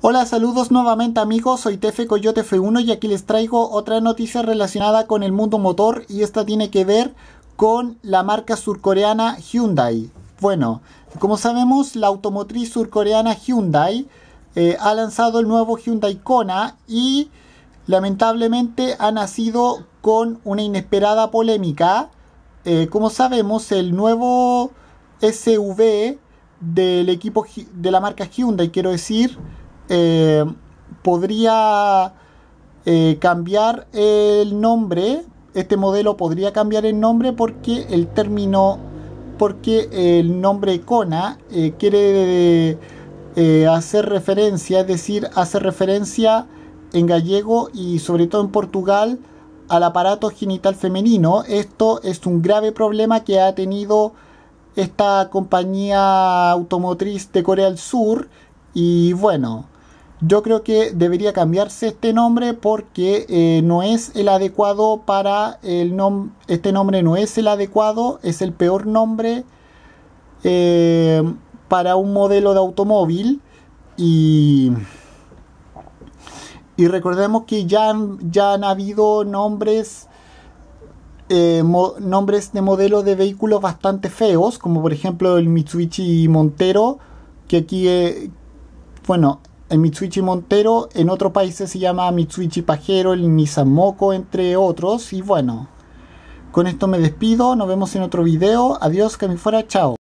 Hola, saludos nuevamente amigos, soy Tefe Coyote F1 y aquí les traigo otra noticia relacionada con el mundo motor y esta tiene que ver con la marca surcoreana Hyundai. Bueno, como sabemos, la automotriz surcoreana Hyundai eh, ha lanzado el nuevo Hyundai Kona y lamentablemente ha nacido con una inesperada polémica. Eh, como sabemos, el nuevo SUV del equipo de la marca Hyundai, quiero decir, eh, podría eh, cambiar el nombre, este modelo podría cambiar el nombre porque el término, porque el nombre Kona eh, quiere hacer referencia, es decir, hace referencia en gallego y sobre todo en Portugal al aparato genital femenino. Esto es un grave problema que ha tenido esta compañía automotriz de Corea del Sur y bueno, yo creo que debería cambiarse este nombre porque eh, no es el adecuado para el nombre, este nombre no es el adecuado, es el peor nombre eh, para un modelo de automóvil y, y recordemos que ya han, ya han habido nombres eh, nombres de modelos de vehículos bastante feos como por ejemplo el Mitsubishi Montero que aquí bueno el Mitsuichi Montero, en otros países se llama Mitsuichi Pajero, el Nizamoco, entre otros. Y bueno, con esto me despido, nos vemos en otro video. Adiós, que me fuera, chao.